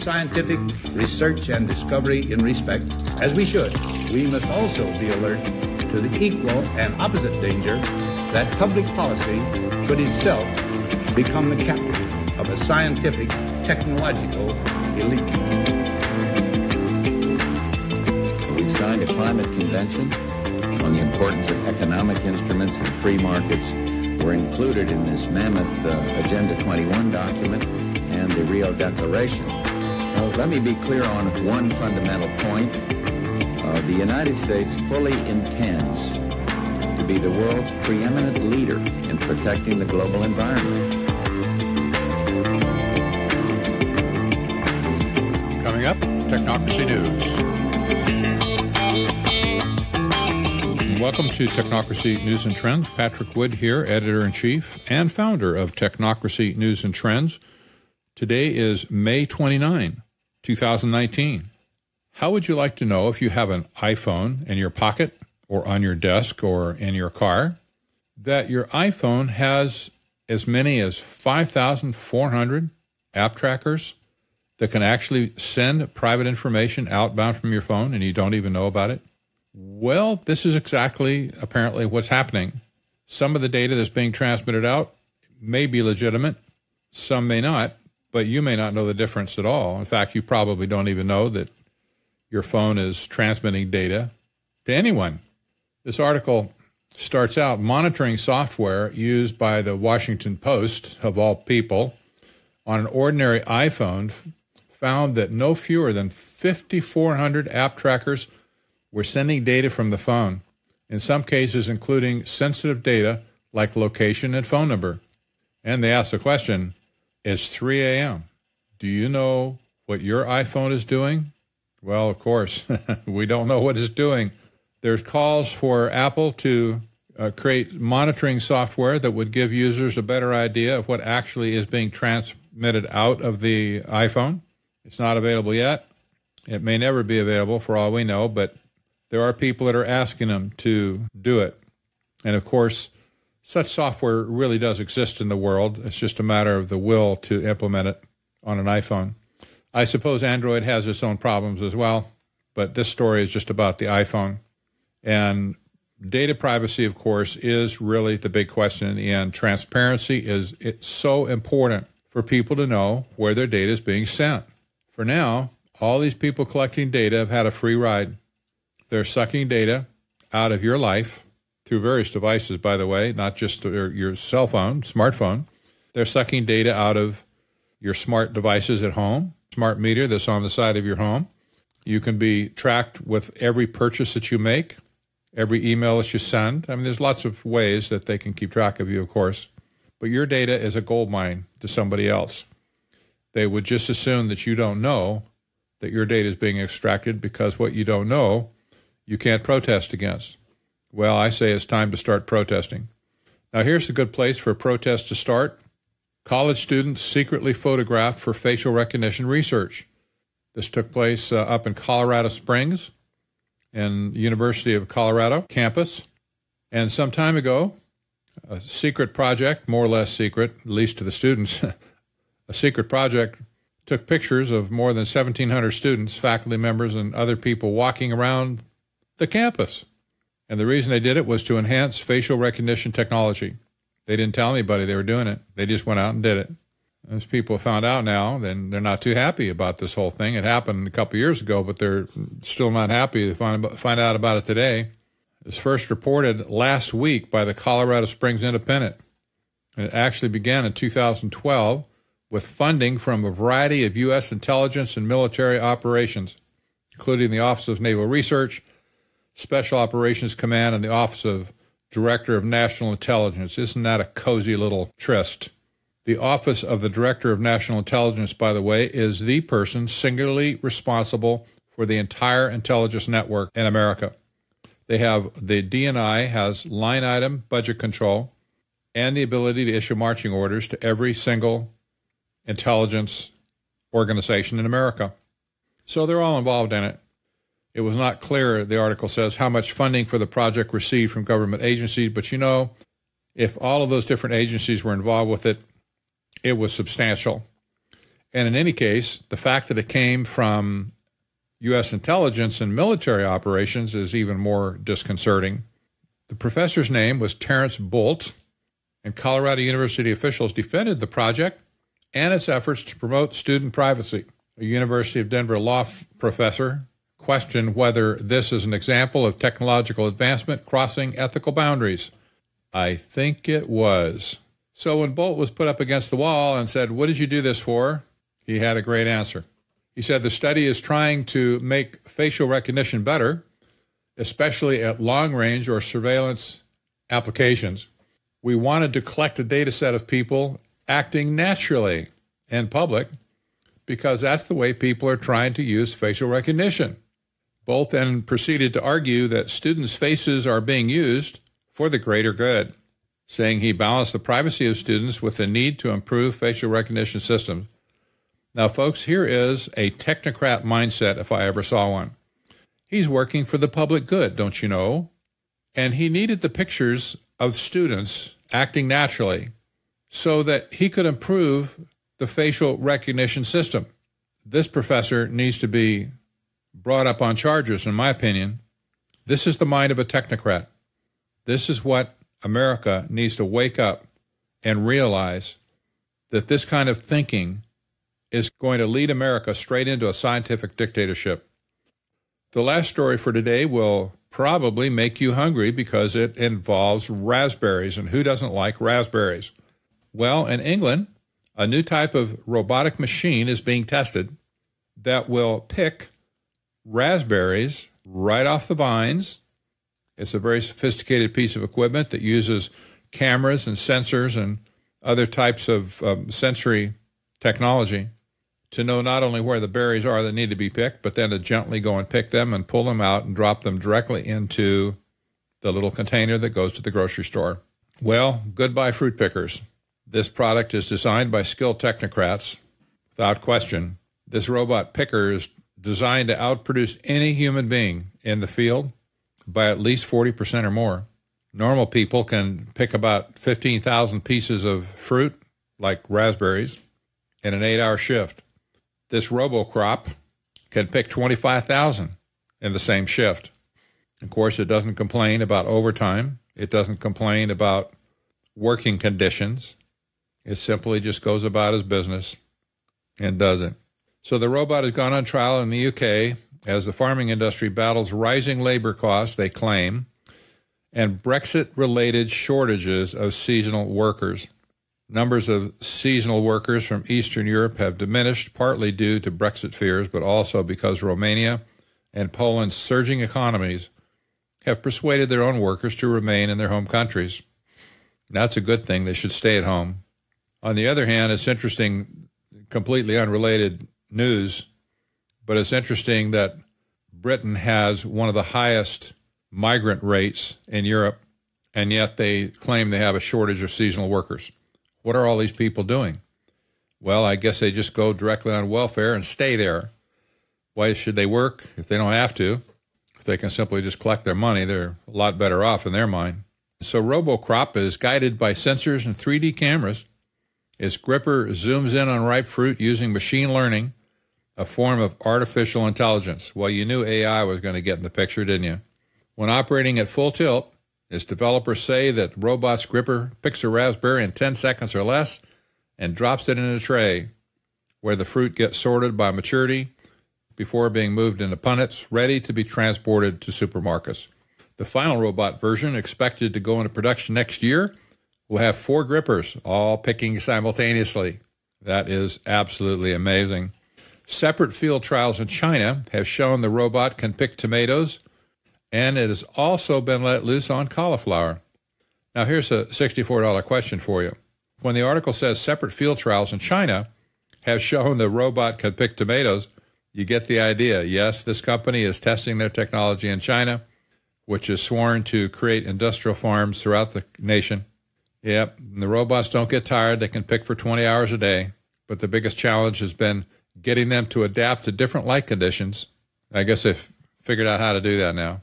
scientific research and discovery in respect, as we should, we must also be alert to the equal and opposite danger that public policy could itself become the captive of a scientific, technological elite. We've signed a climate convention on the importance of economic instruments and free markets were included in this mammoth uh, Agenda 21 document and the Rio Declaration. Let me be clear on one fundamental point. Uh, the United States fully intends to be the world's preeminent leader in protecting the global environment. Coming up, Technocracy News. Welcome to Technocracy News and Trends. Patrick Wood here, editor in chief and founder of Technocracy News and Trends. Today is May 29, 2019. How would you like to know if you have an iPhone in your pocket or on your desk or in your car that your iPhone has as many as 5,400 app trackers that can actually send private information outbound from your phone and you don't even know about it? Well, this is exactly apparently what's happening. Some of the data that's being transmitted out may be legitimate, some may not but you may not know the difference at all. In fact, you probably don't even know that your phone is transmitting data to anyone. This article starts out monitoring software used by the Washington Post, of all people, on an ordinary iPhone found that no fewer than 5,400 app trackers were sending data from the phone, in some cases, including sensitive data like location and phone number. And they asked the question it's 3 a.m. Do you know what your iPhone is doing? Well, of course, we don't know what it's doing. There's calls for Apple to uh, create monitoring software that would give users a better idea of what actually is being transmitted out of the iPhone. It's not available yet. It may never be available for all we know, but there are people that are asking them to do it. And of course, such software really does exist in the world. It's just a matter of the will to implement it on an iPhone. I suppose Android has its own problems as well, but this story is just about the iPhone. And data privacy, of course, is really the big question in the end. Transparency is it's so important for people to know where their data is being sent. For now, all these people collecting data have had a free ride. They're sucking data out of your life through various devices, by the way, not just your, your cell phone, smartphone. They're sucking data out of your smart devices at home, smart meter that's on the side of your home. You can be tracked with every purchase that you make, every email that you send. I mean, there's lots of ways that they can keep track of you, of course, but your data is a gold mine to somebody else. They would just assume that you don't know that your data is being extracted because what you don't know, you can't protest against. Well, I say it's time to start protesting. Now, here's a good place for a protest to start college students secretly photographed for facial recognition research. This took place uh, up in Colorado Springs and University of Colorado campus. And some time ago, a secret project, more or less secret, at least to the students, a secret project took pictures of more than 1,700 students, faculty members, and other people walking around the campus. And the reason they did it was to enhance facial recognition technology. They didn't tell anybody they were doing it. They just went out and did it. As people found out now, then they're not too happy about this whole thing. It happened a couple years ago, but they're still not happy to find, find out about it today. It was first reported last week by the Colorado Springs Independent. And it actually began in 2012 with funding from a variety of U.S. intelligence and military operations, including the Office of Naval Research – Special Operations Command and the Office of Director of National Intelligence. Isn't that a cozy little tryst? The Office of the Director of National Intelligence, by the way, is the person singularly responsible for the entire intelligence network in America. They have the DNI has line item budget control and the ability to issue marching orders to every single intelligence organization in America. So they're all involved in it. It was not clear, the article says, how much funding for the project received from government agencies, but you know, if all of those different agencies were involved with it, it was substantial. And in any case, the fact that it came from U.S. intelligence and military operations is even more disconcerting. The professor's name was Terrence Bolt, and Colorado University officials defended the project and its efforts to promote student privacy. A University of Denver law professor question whether this is an example of technological advancement crossing ethical boundaries. I think it was. So when Bolt was put up against the wall and said, What did you do this for? he had a great answer. He said, The study is trying to make facial recognition better, especially at long range or surveillance applications. We wanted to collect a data set of people acting naturally in public because that's the way people are trying to use facial recognition. Bolt then proceeded to argue that students' faces are being used for the greater good, saying he balanced the privacy of students with the need to improve facial recognition systems. Now, folks, here is a technocrat mindset if I ever saw one. He's working for the public good, don't you know? And he needed the pictures of students acting naturally so that he could improve the facial recognition system. This professor needs to be brought up on charges, in my opinion. This is the mind of a technocrat. This is what America needs to wake up and realize that this kind of thinking is going to lead America straight into a scientific dictatorship. The last story for today will probably make you hungry because it involves raspberries, and who doesn't like raspberries? Well, in England, a new type of robotic machine is being tested that will pick raspberries right off the vines. It's a very sophisticated piece of equipment that uses cameras and sensors and other types of um, sensory technology to know not only where the berries are that need to be picked, but then to gently go and pick them and pull them out and drop them directly into the little container that goes to the grocery store. Well, goodbye, fruit pickers. This product is designed by skilled technocrats, without question. This robot picker is designed to outproduce any human being in the field by at least 40% or more. Normal people can pick about 15,000 pieces of fruit, like raspberries, in an eight hour shift. This robocrop can pick 25,000 in the same shift. Of course, it doesn't complain about overtime, it doesn't complain about working conditions. It simply just goes about his business and does it. So the robot has gone on trial in the UK as the farming industry battles rising labor costs, they claim, and Brexit related shortages of seasonal workers. Numbers of seasonal workers from Eastern Europe have diminished, partly due to Brexit fears, but also because Romania and Poland's surging economies have persuaded their own workers to remain in their home countries. That's a good thing. They should stay at home. On the other hand, it's interesting, completely unrelated news, but it's interesting that Britain has one of the highest migrant rates in Europe, and yet they claim they have a shortage of seasonal workers. What are all these people doing? Well, I guess they just go directly on welfare and stay there. Why should they work if they don't have to? If they can simply just collect their money, they're a lot better off in their mind. So RoboCrop is guided by sensors and 3D cameras. Its gripper zooms in on ripe fruit using machine learning a form of artificial intelligence. Well, you knew AI was going to get in the picture, didn't you? When operating at full tilt, its developers say that robot's gripper picks a raspberry in 10 seconds or less and drops it in a tray where the fruit gets sorted by maturity before being moved into punnets ready to be transported to supermarkets. The final robot version, expected to go into production next year, will have four grippers all picking simultaneously. That is absolutely amazing. Separate field trials in China have shown the robot can pick tomatoes, and it has also been let loose on cauliflower. Now, here's a $64 question for you. When the article says separate field trials in China have shown the robot can pick tomatoes, you get the idea. Yes, this company is testing their technology in China, which is sworn to create industrial farms throughout the nation. Yep, the robots don't get tired. They can pick for 20 hours a day. But the biggest challenge has been getting them to adapt to different light conditions. I guess they've figured out how to do that now.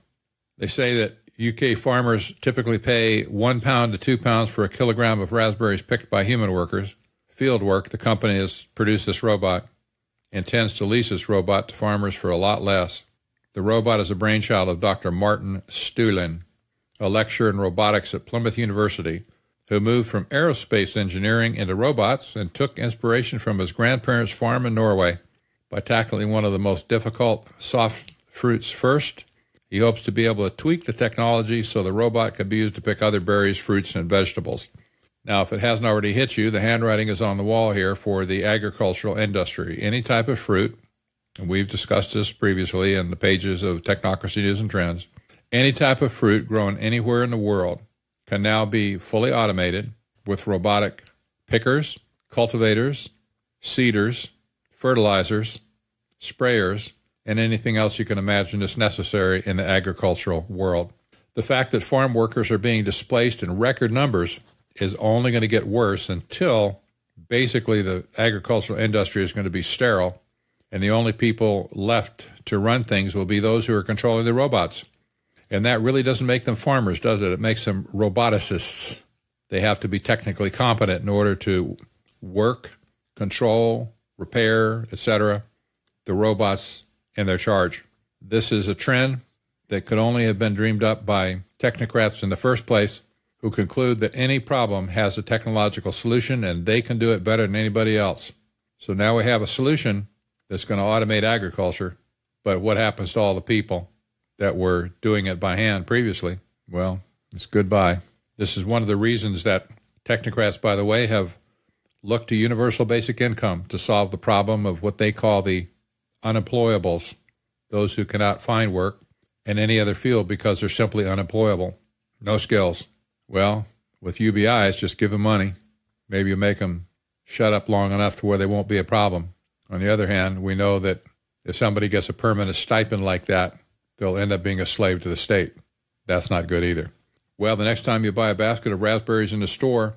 They say that UK farmers typically pay one pound to two pounds for a kilogram of raspberries picked by human workers. Field work, the company has produced this robot, intends to lease this robot to farmers for a lot less. The robot is a brainchild of Dr. Martin Stuhlin, a lecturer in robotics at Plymouth University who moved from aerospace engineering into robots and took inspiration from his grandparents' farm in Norway. By tackling one of the most difficult soft fruits first, he hopes to be able to tweak the technology so the robot can be used to pick other berries, fruits, and vegetables. Now, if it hasn't already hit you, the handwriting is on the wall here for the agricultural industry. Any type of fruit, and we've discussed this previously in the pages of Technocracy News and Trends, any type of fruit grown anywhere in the world can now be fully automated with robotic pickers, cultivators, seeders, fertilizers, sprayers, and anything else you can imagine is necessary in the agricultural world. The fact that farm workers are being displaced in record numbers is only going to get worse until basically the agricultural industry is going to be sterile and the only people left to run things will be those who are controlling the robots. And that really doesn't make them farmers, does it? It makes them roboticists. They have to be technically competent in order to work, control, repair, etc. The robots in their charge. This is a trend that could only have been dreamed up by technocrats in the first place who conclude that any problem has a technological solution and they can do it better than anybody else. So now we have a solution that's going to automate agriculture, but what happens to all the people that were doing it by hand previously. Well, it's goodbye. This is one of the reasons that technocrats, by the way, have looked to universal basic income to solve the problem of what they call the unemployables, those who cannot find work in any other field because they're simply unemployable, no skills. Well, with UBI, it's just give them money. Maybe you make them shut up long enough to where they won't be a problem. On the other hand, we know that if somebody gets a permanent stipend like that, they'll end up being a slave to the state. That's not good either. Well, the next time you buy a basket of raspberries in the store,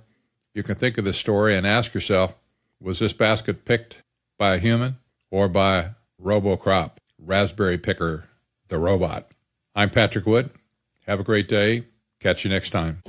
you can think of this story and ask yourself was this basket picked by a human or by Robocrop, Raspberry Picker, the robot? I'm Patrick Wood. Have a great day. Catch you next time.